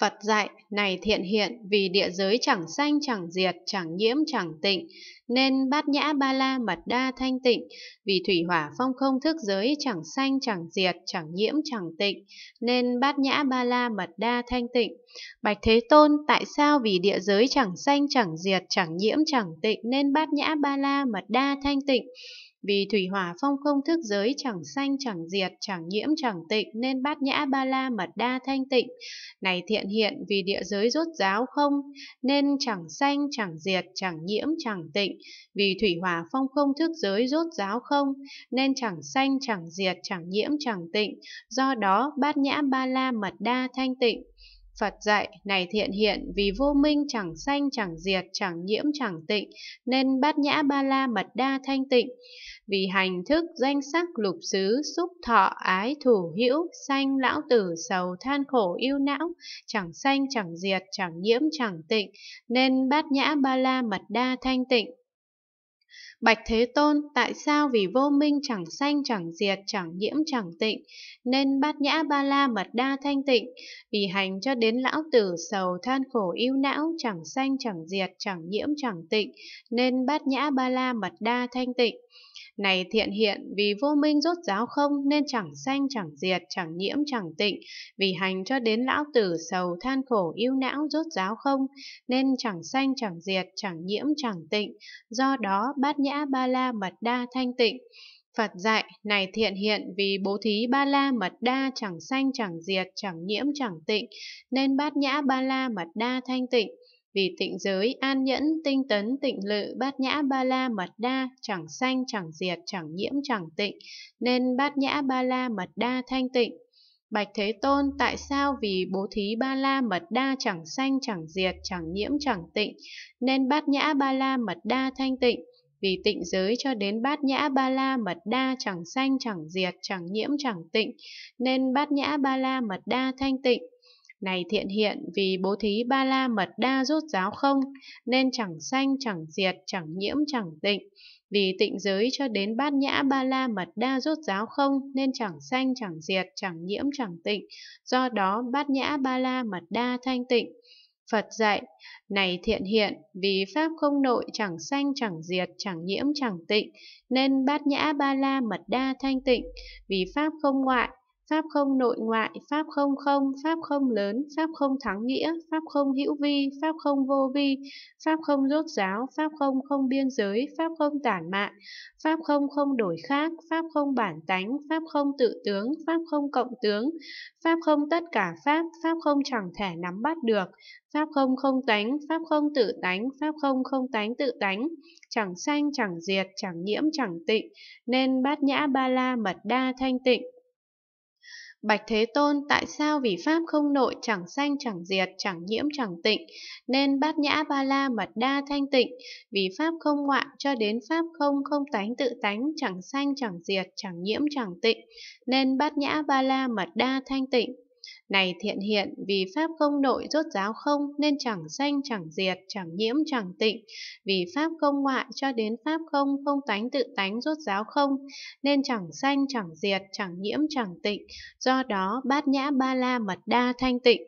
Phật dạy, này thiện hiện, vì địa giới chẳng sanh chẳng diệt, chẳng nhiễm chẳng tịnh, nên bát nhã ba la mật đa thanh tịnh, vì thủy hỏa phong không thức giới chẳng sanh chẳng diệt, chẳng nhiễm chẳng tịnh, nên bát nhã ba la mật đa thanh tịnh. Bạch Thế Tôn, tại sao vì địa giới chẳng sanh chẳng diệt, chẳng nhiễm chẳng tịnh nên bát nhã ba la mật đa thanh tịnh? Vì thủy hỏa phong không thức giới chẳng sanh chẳng diệt, chẳng nhiễm chẳng tịnh nên bát nhã ba la mật đa thanh tịnh. Này thiện hiện vì địa giới rốt ráo không nên chẳng sanh chẳng diệt, chẳng nhiễm chẳng tịnh. Vì thủy hỏa phong không thức giới rốt ráo không nên chẳng sanh chẳng diệt, chẳng nhiễm chẳng tịnh. Do đó bát nhã ba la mật đa thanh tịnh. Phật dạy, này thiện hiện, vì vô minh chẳng sanh, chẳng diệt, chẳng nhiễm, chẳng tịnh, nên bát nhã ba la mật đa thanh tịnh. Vì hành thức, danh sắc, lục xứ, xúc thọ, ái, thủ hữu, sanh, lão tử, sầu, than khổ, yêu não, chẳng sanh, chẳng diệt, chẳng nhiễm, chẳng tịnh, nên bát nhã ba la mật đa thanh tịnh. Bạch Thế Tôn, tại sao vì vô minh chẳng sanh chẳng diệt, chẳng nhiễm chẳng tịnh, nên bát nhã ba la mật đa thanh tịnh, vì hành cho đến lão tử sầu than khổ yêu não, chẳng sanh chẳng diệt, chẳng nhiễm chẳng tịnh, nên bát nhã ba la mật đa thanh tịnh. Này thiện hiện, vì vô minh rốt giáo không nên chẳng sanh chẳng diệt, chẳng nhiễm chẳng tịnh, vì hành cho đến lão tử sầu than khổ yêu não rốt giáo không nên chẳng sanh chẳng diệt, chẳng nhiễm chẳng tịnh, do đó bát nhã ba la mật đa thanh tịnh. Phật dạy, này thiện hiện vì bố thí ba la mật đa chẳng sanh chẳng diệt, chẳng nhiễm chẳng tịnh, nên bát nhã ba la mật đa thanh tịnh vì tịnh giới an nhẫn tinh tấn tịnh lự bát nhã ba la mật đa chẳng sanh chẳng diệt chẳng nhiễm chẳng tịnh nên bát nhã ba la mật đa thanh tịnh bạch thế tôn tại sao vì bố thí ba la mật đa chẳng sanh chẳng diệt chẳng nhiễm chẳng tịnh nên bát nhã ba la mật đa thanh tịnh vì tịnh giới cho đến bát nhã ba la mật đa chẳng sanh chẳng diệt chẳng nhiễm chẳng tịnh nên bát nhã ba la mật đa thanh tịnh này thiện hiện vì bố thí ba la mật đa rút giáo không, nên chẳng sanh, chẳng diệt, chẳng nhiễm, chẳng tịnh. Vì tịnh giới cho đến bát nhã ba la mật đa rút giáo không, nên chẳng sanh, chẳng diệt, chẳng nhiễm, chẳng tịnh. Do đó bát nhã ba la mật đa thanh tịnh. Phật dạy, này thiện hiện, vì Pháp không nội chẳng sanh chẳng diệt, chẳng nhiễm chẳng tịnh, nên bát nhã ba la mật đa thanh tịnh, vì Pháp không ngoại Pháp không nội ngoại, Pháp không không, Pháp không lớn, Pháp không thắng nghĩa, Pháp không hữu vi, Pháp không vô vi, Pháp không rốt giáo, Pháp không không biên giới, Pháp không tản mạn, Pháp không không đổi khác, Pháp không bản tánh, Pháp không tự tướng, Pháp không cộng tướng, Pháp không tất cả Pháp, Pháp không chẳng thể nắm bắt được, Pháp không không tánh, Pháp không tự tánh, Pháp không không tánh tự tánh, chẳng sanh chẳng diệt, chẳng nhiễm chẳng tịnh, nên bát nhã ba la mật đa thanh tịnh. Bạch Thế Tôn tại sao vì Pháp không nội chẳng sanh chẳng diệt chẳng nhiễm chẳng tịnh nên bát nhã ba la mật đa thanh tịnh vì Pháp không ngoại cho đến Pháp không không tánh tự tánh chẳng sanh chẳng diệt chẳng nhiễm chẳng tịnh nên bát nhã ba la mật đa thanh tịnh này thiện hiện, vì pháp không nội rốt giáo không, nên chẳng sanh, chẳng diệt, chẳng nhiễm, chẳng tịnh. Vì pháp không ngoại cho đến pháp không, không tánh tự tánh rốt giáo không, nên chẳng sanh, chẳng diệt, chẳng nhiễm, chẳng tịnh. Do đó, bát nhã ba la mật đa thanh tịnh.